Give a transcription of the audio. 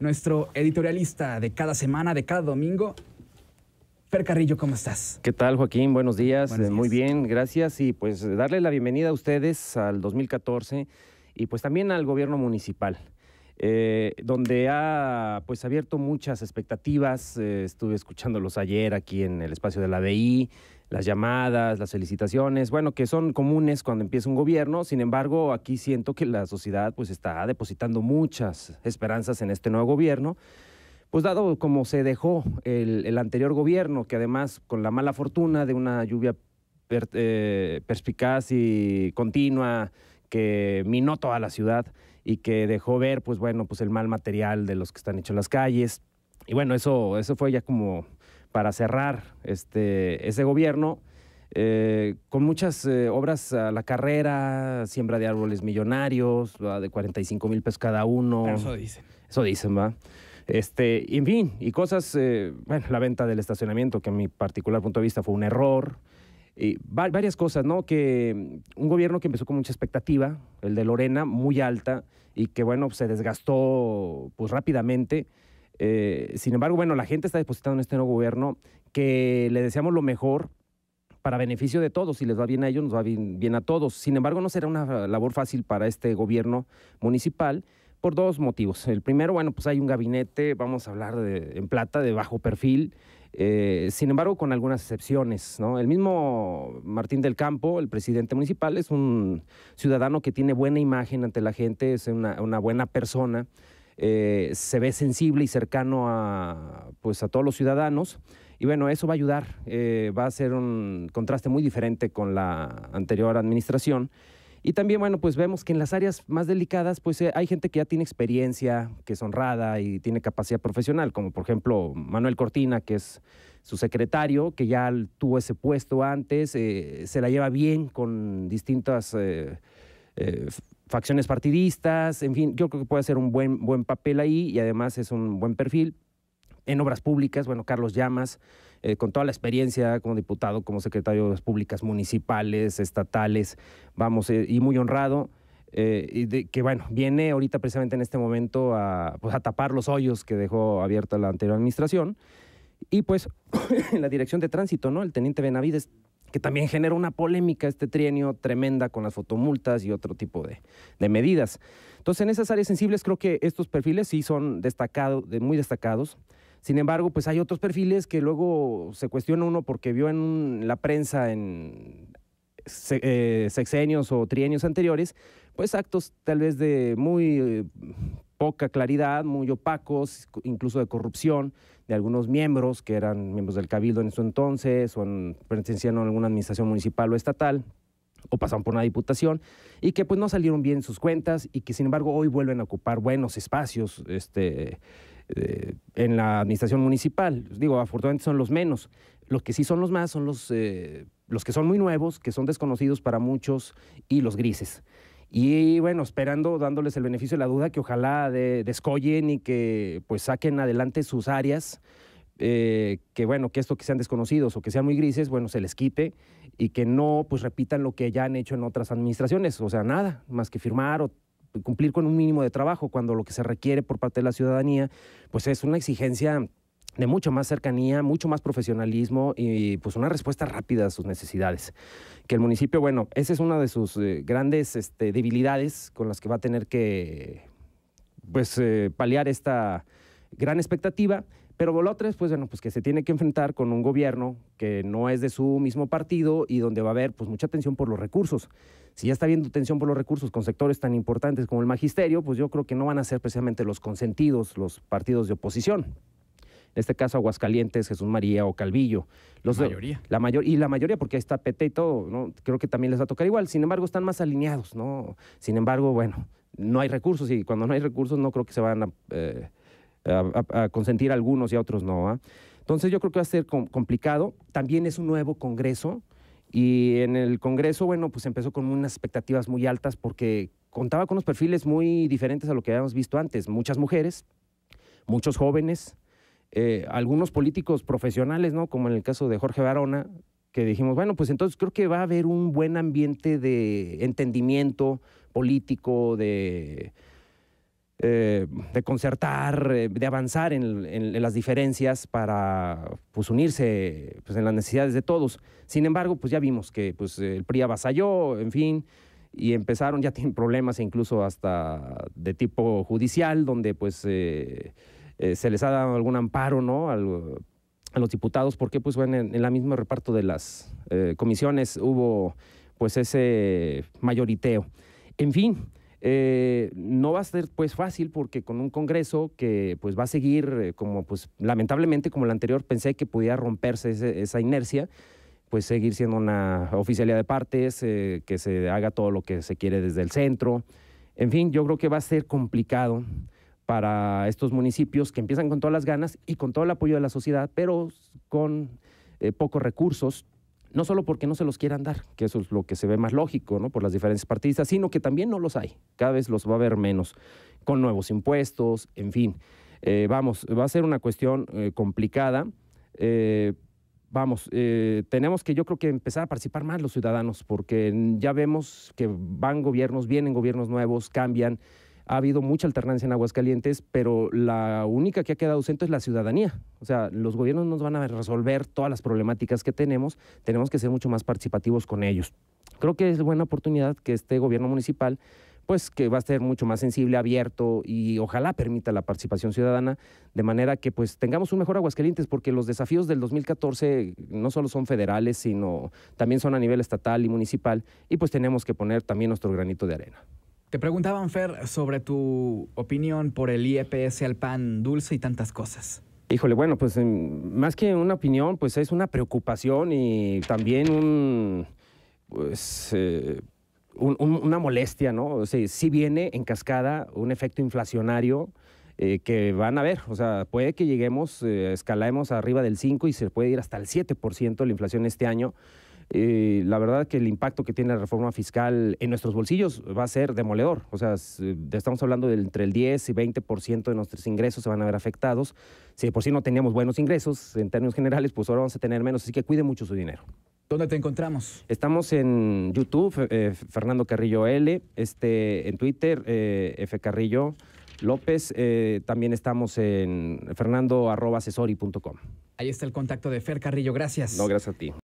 nuestro editorialista de cada semana, de cada domingo. Fer Carrillo, ¿cómo estás? ¿Qué tal, Joaquín? Buenos días. Muy bien, gracias. Y pues darle la bienvenida a ustedes al 2014 y pues también al gobierno municipal. Eh, donde ha pues abierto muchas expectativas. Eh, estuve escuchándolos ayer aquí en el espacio de la BI, las llamadas, las felicitaciones, bueno, que son comunes cuando empieza un gobierno. Sin embargo, aquí siento que la sociedad pues está depositando muchas esperanzas en este nuevo gobierno. Pues dado como se dejó el, anterior gobierno, que además con la mala fortuna de una lluvia eh, perspicaz y continua que minó toda la ciudad, y que dejó ver, pues bueno, pues el mal material de los que están hechos en las calles. Y bueno, eso, eso fue ya como para cerrar este, ese gobierno. Eh, con muchas eh, obras a la carrera, siembra de árboles millonarios, de 45 mil pesos cada uno. eso dicen. Eso dicen, ¿va? Este, en fin, y cosas, eh, bueno, la venta del estacionamiento, que a mi particular punto de vista fue un error. Eh, varias cosas, ¿no? Que mm, un gobierno que empezó con mucha expectativa, el de Lorena, muy alta, y que, bueno, se desgastó pues rápidamente. Eh, sin embargo, bueno, la gente está depositando en este nuevo gobierno que le deseamos lo mejor para beneficio de todos. Si les va bien a ellos, nos va bien, a todos. Sin embargo, no será una labor fácil para este gobierno municipal por dos motivos. El primero, bueno, pues hay un gabinete, vamos a hablar en plata, de bajo perfil. Eh, sin embargo, con algunas excepciones. ¿no? El mismo Martín del Campo, el presidente municipal, es un ciudadano que tiene buena imagen ante la gente, es una, buena persona, eh, se ve sensible y cercano a, pues, a todos los ciudadanos. Y bueno, eso va a ayudar, eh, va a ser un contraste muy diferente con la anterior administración. Y también, bueno, pues vemos que en las áreas más delicadas, pues eh, hay gente que ya tiene experiencia, que es honrada y tiene capacidad profesional, como por ejemplo Manuel Cortina, que es su secretario, que ya tuvo ese puesto antes, eh, se la lleva bien con distintas eh, facciones partidistas, en fin, yo creo que puede hacer un buen, buen papel ahí y además es un buen perfil. En obras públicas, bueno, Carlos Llamas eh, con toda la experiencia como diputado, como secretario de públicas municipales, estatales, vamos, eh, y muy honrado. Eh, que bueno, viene ahorita precisamente en este momento a, pues, a tapar los hoyos que dejó abierta la anterior administración. Y pues en la dirección de tránsito, ¿no? El teniente Benavides que también genera una polémica este trienio tremenda con las fotomultas y otro tipo de, medidas. Entonces, en esas áreas sensibles creo que estos perfiles sí son destacados, muy destacados. Sin embargo, pues hay otros perfiles que luego se cuestiona uno porque vio en la prensa en eh, sexenios o trienios anteriores, pues actos tal vez de muy eh, poca claridad, muy opacos, incluso de corrupción de algunos miembros que eran miembros del cabildo en su entonces o en, a alguna administración municipal o estatal o pasaron por una diputación y que pues no salieron bien sus cuentas y que sin embargo hoy vuelven a ocupar buenos espacios este, eh, en la administración municipal. Digo, afortunadamente son los menos. Los que sí son los más son los, eh, los que son muy nuevos, que son desconocidos para muchos y los grises. Y bueno, esperando, dándoles el beneficio de la duda, que ojalá descollen y que pues saquen adelante sus áreas, eh, que bueno, que esto que sean desconocidos o que sean muy grises, bueno, se les quite y que no pues repitan lo que ya han hecho en otras administraciones. O sea, nada más que firmar o cumplir con un mínimo de trabajo cuando lo que se requiere por parte de la ciudadanía pues es una exigencia de mucho más cercanía, mucho más profesionalismo y pues una respuesta rápida a sus necesidades. Que el municipio, bueno, esa es una de sus eh, grandes este, debilidades con las que va a tener que pues eh, paliar esta gran expectativa. Pero Bolotres, pues bueno, pues que se tiene que enfrentar con un gobierno que no es de su mismo partido y donde va a haber pues mucha tensión por los recursos. Si ya está habiendo tensión por los recursos con sectores tan importantes como el magisterio, pues yo creo que no van a ser precisamente los consentidos los partidos de oposición en este caso Aguascalientes, Jesús María o Calvillo. la mayoría. y la mayoría, porque ahí está PT y todo, ¿no? creo que también les va a tocar igual, sin embargo están más alineados, ¿no? Sin embargo, bueno, no hay recursos y cuando no hay recursos no creo que se van a, eh, consentir algunos y otros no. ¿ah? Entonces yo creo que va a ser complicado. También es un nuevo Congreso y en el Congreso, bueno, pues empezó con unas expectativas muy altas porque contaba con unos perfiles muy diferentes a lo que habíamos visto antes. Muchas mujeres, muchos jóvenes, eh, algunos políticos profesionales, ¿no? Como en el caso de Jorge Barona, que dijimos, bueno, pues entonces creo que va a haber un buen ambiente de entendimiento político, de, eh, de concertar, eh, de avanzar en, las diferencias para pues, unirse pues, en las necesidades de todos. Sin embargo, pues ya vimos que pues, el PRI avasalló, en fin, y empezaron, ya tienen problemas incluso hasta de tipo judicial, donde pues... Eh, se les ha dado algún amparo, ¿no? a los diputados, porque pues bueno, en, el la misma reparto de las eh, comisiones hubo pues ese mayoriteo. En fin, eh, no va a ser pues fácil porque con un Congreso que pues va a seguir como pues lamentablemente como el anterior pensé que pudiera romperse esa inercia, pues seguir siendo una oficialidad de partes, que se haga todo lo que se quiere desde el centro. En fin, yo creo que va a ser complicado para estos municipios que empiezan con todas las ganas y con todo el apoyo de la sociedad, pero con eh, pocos recursos, no solo porque no se los quieran dar, que eso es lo que se ve más lógico, ¿no? Por las diferencias partidistas, sino que también no los hay, cada vez los va a haber menos, con nuevos impuestos, en fin. Eh, vamos, va a ser una cuestión eh, complicada. vamos, tenemos que yo creo que empezar a participar más los ciudadanos, porque ya vemos que van gobiernos, vienen gobiernos nuevos, cambian ha habido mucha alternancia en Aguascalientes, pero la única que ha quedado ausente es la ciudadanía. O sea, los gobiernos nos van a resolver todas las problemáticas que tenemos, tenemos que ser mucho más participativos con ellos. Creo que es buena oportunidad que este gobierno municipal pues que va a ser mucho más sensible, abierto y ojalá permita la participación ciudadana de manera que pues tengamos un mejor Aguascalientes porque los desafíos del 2014 no solo son federales, sino también son a nivel estatal y municipal y pues tenemos que poner también nuestro granito de arena. Te preguntaban, Fer, sobre tu opinión por el IEPS al pan dulce y tantas cosas. Híjole, bueno, pues em, más que una opinión, pues es una preocupación y también un, pues, eh, una molestia, ¿no? O sea, sí viene en cascada un efecto inflacionario eh, que van a ver. O sea, puede que lleguemos, eh, escalemos arriba del 5 y se puede ir hasta el 7% la inflación este año. Eh, la verdad que el impacto que tiene la reforma fiscal en nuestros bolsillos va a ser demoledor. O sea, eh, estamos hablando de entre el 10 y 20% de nuestros ingresos se van a ver afectados. Si por sí no teníamos buenos ingresos en términos generales, pues ahora vamos a tener menos. Así que cuide mucho su dinero. ¿Dónde te encontramos? Estamos en YouTube, eh, Fernando Carrillo L, este, en Twitter, eh, F Carrillo López. también estamos en fernando.asesori.com. Ahí está el contacto de Fer Carrillo. Gracias. No, gracias a ti.